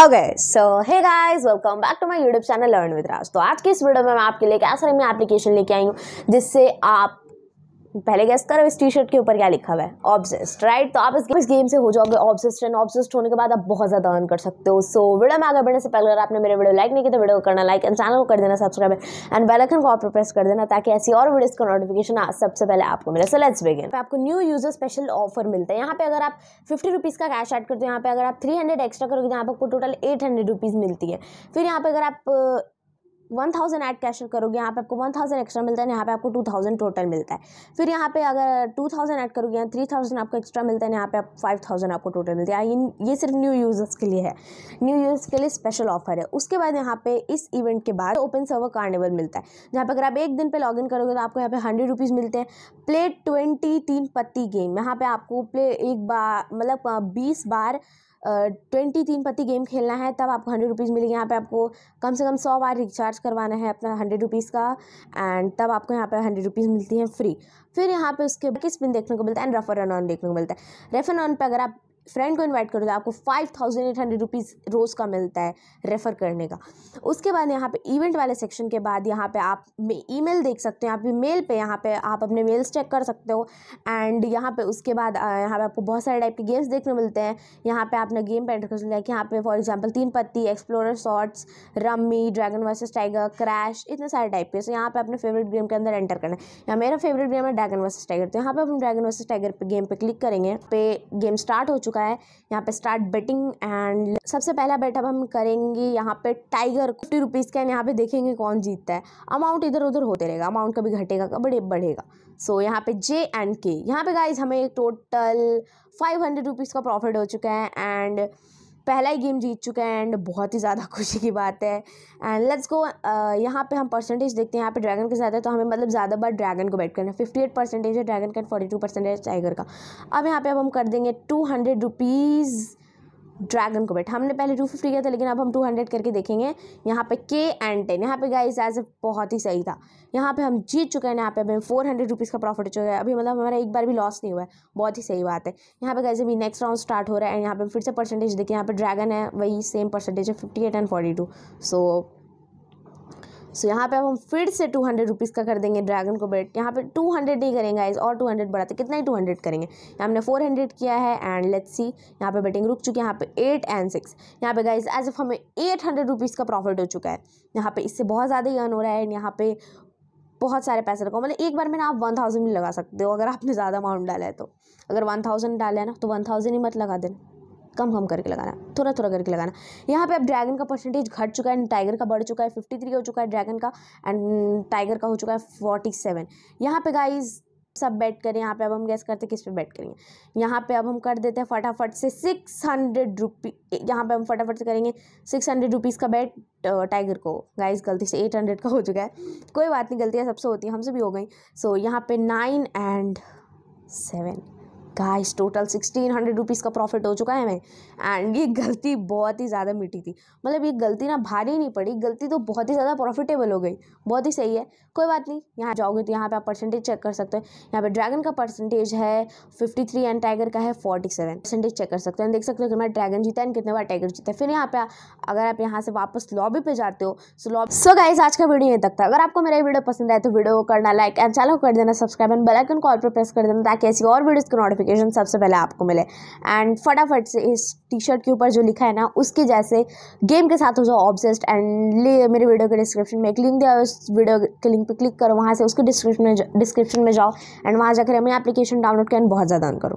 okay so hey guys welcome back to my YouTube channel learn with Raj तो आज की इस वीडियो में मैं आपके लिए एक ऐसा मैं एप्लीकेशन लेके आई हूँ जिससे आप पहले गेस्ट करो इस टी शर्ट के ऊपर क्या लिखा हुआ है ऑब्जेस्ट राइट तो आप इस, गेम से हो जाओगे ऑब्जेस्ट एंड ऑब्जेस्ट होने के बाद आप बहुत ज़्यादा अर्न कर सकते हो सो वीडियो में आगे बढ़ने से पहले अगर आपने मेरे वीडियो लाइक नहीं किया तो वीडियो को करना लाइक एंड चैनल को कर देना सब्सक्राइब एंड बेलकन को आप प्रेस कर देना ताकि ऐसी और वीडियोज़ का नोटिफिकेशन सबसे पहले आपको मिले सो लेट्स बिगिन आपको न्यू यूजर स्पेशल ऑफर मिलता है यहाँ पे अगर आप फिफ्टी रुपीज़ का कैश एड करते हो यहाँ पे अगर आप थ्री हंड्रेड एक्स्ट्रा करोगे तो यहाँ पर आपको टोटल एट हंड्रेड रुपीज़ मिलती है फिर यहाँ पे अगर आप वन थाउजेंड ऐड कैश करोगे यहाँ पे आपको वन थाउजेंड एक्स्ट्रा मिलता है यहाँ पे आपको टू थाउजेंड टोटल मिलता है फिर यहाँ पे अगर टू थाउजेंड ऐड करोगे यहाँ थ्री थाउजेंड आपको एक्स्ट्रा मिलता है यहाँ पे आप फाइव थाउजेंड आपको टोटल मिलता है ये सिर्फ न्यू यूज़र्स के लिए है न्यू यूज़र्स के लिए स्पेशल ऑफर है उसके बाद यहाँ पे इस इवेंट के बाद ओपन सर्वर कार्निवल मिलता है जहाँ पर अगर आप एक दिन पर इन करोगे तो आपको यहाँ पे हंड्रेड रुपीज़ मिलते हैं प्ले ट्वेंटी तीन पत्ती गेम यहाँ पे आपको प्ले एक बार मतलब बीस बार ट्वेंटी तीन पत्ती गेम खेलना है तब आपको हंड्रेड रुपीज़ मिलेगी यहाँ पे आपको कम से कम सौ बार रिचार्ज करवाना है अपना हंड्रेड रुपीज़ का एंड तब आपको यहाँ पे हंड्रेड रुपीज़ मिलती हैं फ्री फिर यहाँ पे उसके किस पिन देखने को मिलता है एंड रेफर एंड ऑन देखने को मिलता है रेफर ऑन पर अगर आप फ्रेंड को इनवाइट करोगे तो आपको five thousand eight hundred rupees रोज़ का मिलता है रेफ़र करने का उसके बाद यहाँ पे इवेंट वाले सेक्शन के बाद यहाँ पे आप ईमेल देख सकते हैं आप मेल पे यहाँ पे आप अपने मेल्स चेक कर सकते हो एंड यहाँ पे उसके बाद यहाँ पे आपको बहुत सारे टाइप के गेम्स देखने मिलते हैं यहाँ पर आपने गेम एंटर कर सकते हैं कि यहाँ पे फॉर एग्जाम्पल तीन पत्ती explorer shorts rummy dragon versus tiger crash इतने सारे टाइप के सो यहाँ पर अपने फेवरेट गेम के अंदर एंटर करना है यहाँ मेरा फेवरेट गेम है ड्रैगन वर्सेज टाइगर तो यहाँ पर हम ड्रैगन वर्सेज टाइगर पर गेम पर क्लिक करेंगे पे गेम स्टार्ट हो चुका चुका है यहाँ पे स्टार्ट बेटिंग एंड सबसे पहला बेट अब हम करेंगे यहाँ पे टाइगर फिफ्टी रुपीज़ का यहाँ पे देखेंगे कौन जीतता है अमाउंट इधर उधर होते रहेगा अमाउंट कभी घटेगा कभी बढ़ेगा सो so, यहाँ पे जे एंड के यहाँ पे गाइज हमें टोटल फाइव हंड्रेड रुपीज़ का प्रॉफिट हो चुका है एंड पहला ही गेम जीत चुके हैं एंड बहुत ही ज़्यादा खुशी की बात है एंड लेट्स गो यहाँ पे हम परसेंटेज देखते हैं यहाँ पे ड्रैगन के साथ है तो हमें मतलब ज़्यादा बार ड्रैगन को बैट करना है फिफ्टी एट परसेंटेज है ड्रैगन का फोर्टी टू परसेंटेज टाइगर का अब यहाँ पे अब हम कर देंगे टू हंड्रेड रुपीज़ ड्रैगन को बैठा हमने पहले टू फिफ्टी किया था लेकिन अब हम टू हंड्रेड करके देखेंगे यहाँ पे के एंड टेन यहाँ पे गाइस एज ए बहुत ही सही था यहाँ पे हम जीत चुके हैं यहाँ पे हमें फोर हंड्रेड रुपीज़ का प्रॉफिट हो चुका है अभी मतलब हमारा एक बार भी लॉस नहीं हुआ है बहुत ही सही बात है यहाँ पे गाइस अभी नेक्स्ट राउंड स्टार्ट हो रहा है एंड यहाँ पे फिर से परसेंटेज देखिए यहाँ पे ड्रैगन है वही सेम परसेंटेज है fifty eight and forty two so so यहाँ पे अब हम फिर से टू हंड्रेड रुपीज़ का कर देंगे ड्रैगन को बेट यहाँ पे टू हंड्रेड ही करेंगे गाइज और टू हंड्रेड बढ़ाते कितना ही टू हंड्रेड करेंगे यहाँ हमने फोर हंड्रेड किया है एंड लेट्स सी यहाँ पे बेटिंग रुक चुकी है यहाँ पे एट एंड सिक्स यहाँ पे गाइज एज इफ हमें एट हंड्रेड रुपीज़ का प्रॉफिट हो चुका है यहाँ पे इससे बहुत ज़्यादा ही अर्न हो रहा है एंड यहाँ पे बहुत सारे पैसे लगाओ मतलब एक बार में ना आप वन थाउजेंड भी लगा सकते हो अगर आपने ज़्यादा अमाउंट डाला है तो अगर वन थाउजेंड डाला है ना तो वन थाउजेंड ही मत लगा देना कम कम करके लगाना थोड़ा थोड़ा करके लगाना यहाँ पे अब ड्रैगन का परसेंटेज घट चुका है एंड टाइगर का बढ़ चुका है फिफ्टी थ्री हो चुका है ड्रैगन का एंड टाइगर का हो चुका है फोर्टी सेवन यहाँ पे गाइज सब बैट करें यहाँ पे अब हम गैस करते हैं किस पे बैट करेंगे यहाँ पे अब हम कर देते हैं फटाफट से सिक्स हंड्रेड रुपी यहाँ पे हम फटाफट से करेंगे सिक्स हंड्रेड रुपीज़ का बैट टाइगर को गाइस गलती से एट हंड्रेड का हो चुका है कोई बात नहीं गलतियाँ सबसे होती हैं हमसे भी हो गई सो so, यहाँ पे nine and seven guys total sixteen hundred rupees का प्रॉफिट हो चुका है मैं एंड ये गलती बहुत ही ज़्यादा मीठी थी मतलब ये गलती ना भारी नहीं पड़ी गलती तो बहुत ही ज़्यादा प्रॉफिटेबल हो गई बहुत ही सही है कोई बात नहीं यहाँ जाओगे तो यहाँ पे आप परसेंटेज चेक कर सकते हो यहाँ पे ड्रैगन का परसेंटेज है फिफ्टी थ्री एंड टाइगर का है फोर्टी सेवन परसेंटेज चेक कर सकते हैं देख सकते हो कि मैं ड्रैगन जीता है कितने बार टाइगर जीता है फिर यहाँ पे अगर आप यहाँ से वापस लॉबी पे जाते हो सो लॉबी सो गाइज आज का वीडियो यहीं तक था अगर आपको मेरा वीडियो पसंद आए तो वीडियो को करना लाइक एंड चैनल को कर देना सब्सक्राइब एंड बेलाइकन कॉल पर प्रेस कर देना ताकि ऐसी और वीडियोज़ को नोटिफिक नोटिफिकेशन सबसे पहले आपको मिले एंड फटाफट से इस टी शर्ट के ऊपर जो लिखा है ना उसके जैसे गेम के साथ हो जाओ ऑब्जेस्ट एंड ले मेरे वीडियो के डिस्क्रिप्शन में एक लिंक दिया उस वीडियो के लिंक पर क्लिक करो वहाँ से उसके डिस्क्रिप्शन में डिस्क्रिप्शन में जाओ एंड वहाँ जाकर हमें एप्लीकेशन डाउनलोड करें बहुत ज़्यादा अन करो